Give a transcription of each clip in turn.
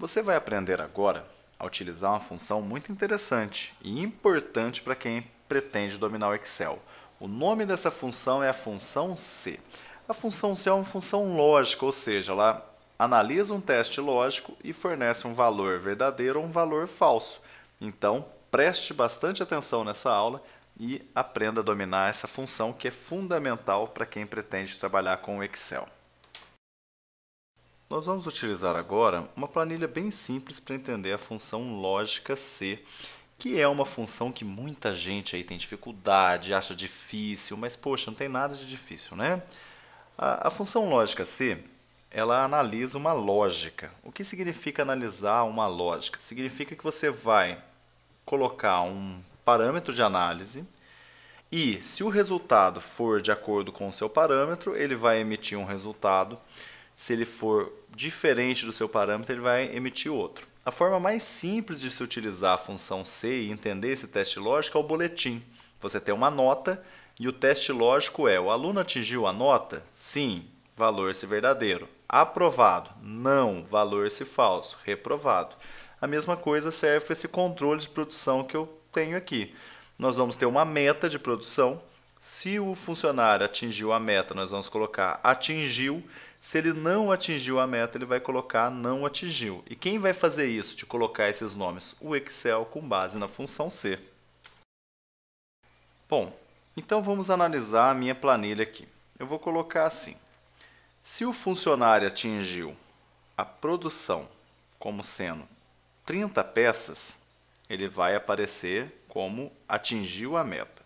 Você vai aprender agora a utilizar uma função muito interessante e importante para quem pretende dominar o Excel. O nome dessa função é a função C. A função C é uma função lógica, ou seja, ela analisa um teste lógico e fornece um valor verdadeiro ou um valor falso. Então, preste bastante atenção nessa aula e aprenda a dominar essa função que é fundamental para quem pretende trabalhar com o Excel. Nós vamos utilizar agora uma planilha bem simples para entender a função lógica C, que é uma função que muita gente aí tem dificuldade, acha difícil, mas poxa, não tem nada de difícil, né? A, a função lógica C, ela analisa uma lógica. O que significa analisar uma lógica? Significa que você vai colocar um parâmetro de análise e se o resultado for de acordo com o seu parâmetro, ele vai emitir um resultado se ele for diferente do seu parâmetro, ele vai emitir outro. A forma mais simples de se utilizar a função C e entender esse teste lógico é o boletim. Você tem uma nota e o teste lógico é: o aluno atingiu a nota? Sim, valor se verdadeiro. Aprovado. Não, valor se falso. Reprovado. A mesma coisa serve para esse controle de produção que eu tenho aqui. Nós vamos ter uma meta de produção. Se o funcionário atingiu a meta, nós vamos colocar atingiu se ele não atingiu a meta, ele vai colocar não atingiu. E quem vai fazer isso, de colocar esses nomes? O Excel com base na função C. Bom, então vamos analisar a minha planilha aqui. Eu vou colocar assim. Se o funcionário atingiu a produção como sendo 30 peças, ele vai aparecer como atingiu a meta.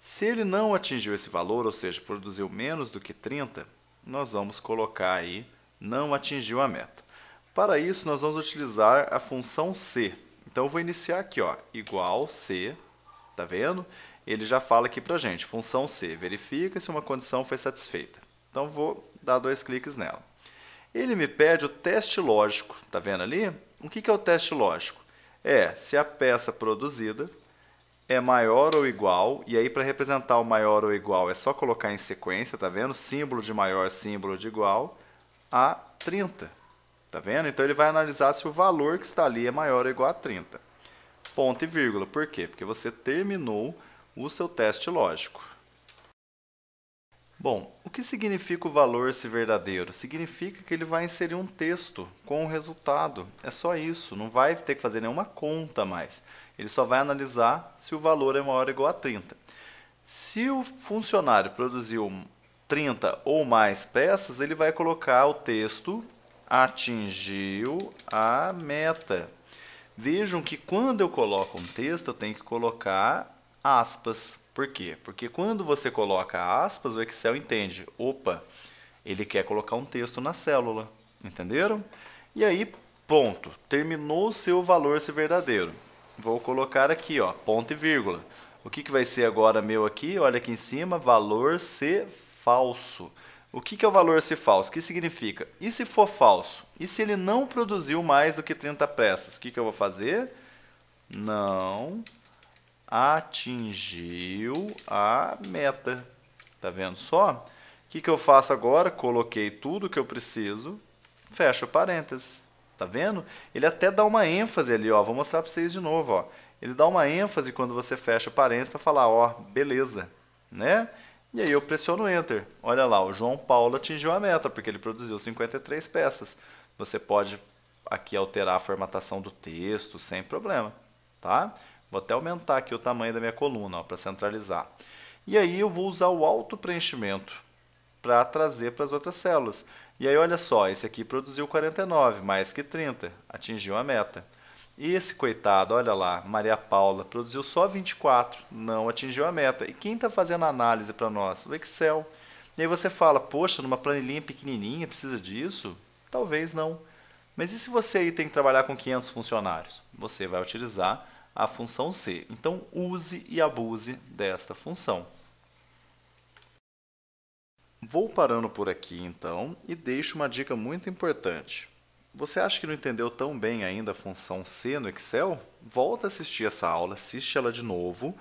Se ele não atingiu esse valor, ou seja, produziu menos do que 30, nós vamos colocar aí não atingiu a meta. Para isso, nós vamos utilizar a função C. Então, eu vou iniciar aqui, ó, igual C, tá vendo? Ele já fala aqui para gente, função C, verifica se uma condição foi satisfeita. Então, vou dar dois cliques nela. Ele me pede o teste lógico, tá vendo ali? O que é o teste lógico? É se a peça produzida é maior ou igual, e aí para representar o maior ou igual é só colocar em sequência, tá vendo? Símbolo de maior, símbolo de igual a 30. Tá vendo? Então ele vai analisar se o valor que está ali é maior ou igual a 30. Ponto e vírgula. Por quê? Porque você terminou o seu teste lógico. Bom, o que significa o valor se verdadeiro? Significa que ele vai inserir um texto com o resultado. É só isso, não vai ter que fazer nenhuma conta mais. Ele só vai analisar se o valor é maior ou igual a 30. Se o funcionário produziu 30 ou mais peças, ele vai colocar o texto atingiu a meta. Vejam que quando eu coloco um texto, eu tenho que colocar aspas por quê? Porque quando você coloca aspas, o Excel entende. Opa, ele quer colocar um texto na célula. Entenderam? E aí, ponto. Terminou o seu valor se verdadeiro. Vou colocar aqui, ó, ponto e vírgula. O que, que vai ser agora meu aqui? Olha aqui em cima, valor se falso. O que, que é o valor se falso? O que significa? E se for falso? E se ele não produziu mais do que 30 peças? O que, que eu vou fazer? Não atingiu a meta. Tá vendo só? O que, que eu faço agora? Coloquei tudo que eu preciso, fecho parênteses. Tá vendo? Ele até dá uma ênfase ali, ó. Vou mostrar para vocês de novo, ó. Ele dá uma ênfase quando você fecha parênteses para falar, ó, beleza, né? E aí eu pressiono Enter. Olha lá, o João Paulo atingiu a meta, porque ele produziu 53 peças. Você pode aqui alterar a formatação do texto sem problema, tá? Vou até aumentar aqui o tamanho da minha coluna para centralizar. E aí eu vou usar o auto-preenchimento para trazer para as outras células. E aí, olha só, esse aqui produziu 49, mais que 30, atingiu a meta. E esse coitado, olha lá, Maria Paula, produziu só 24, não atingiu a meta. E quem está fazendo a análise para nós? O Excel. E aí você fala, poxa, numa planilhinha pequenininha precisa disso? Talvez não. Mas e se você aí tem que trabalhar com 500 funcionários? Você vai utilizar a função c. Então, use e abuse desta função. Vou parando por aqui, então, e deixo uma dica muito importante. Você acha que não entendeu tão bem ainda a função C no Excel? Volta a assistir essa aula, assiste ela de novo,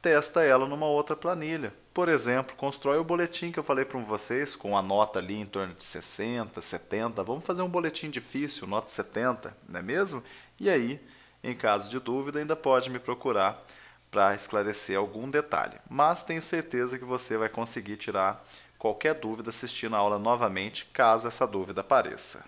testa ela numa outra planilha. Por exemplo, constrói o boletim que eu falei para vocês, com a nota ali em torno de 60, 70. Vamos fazer um boletim difícil, nota 70, não é mesmo? E aí, em caso de dúvida, ainda pode me procurar para esclarecer algum detalhe, mas tenho certeza que você vai conseguir tirar qualquer dúvida assistindo a aula novamente, caso essa dúvida apareça.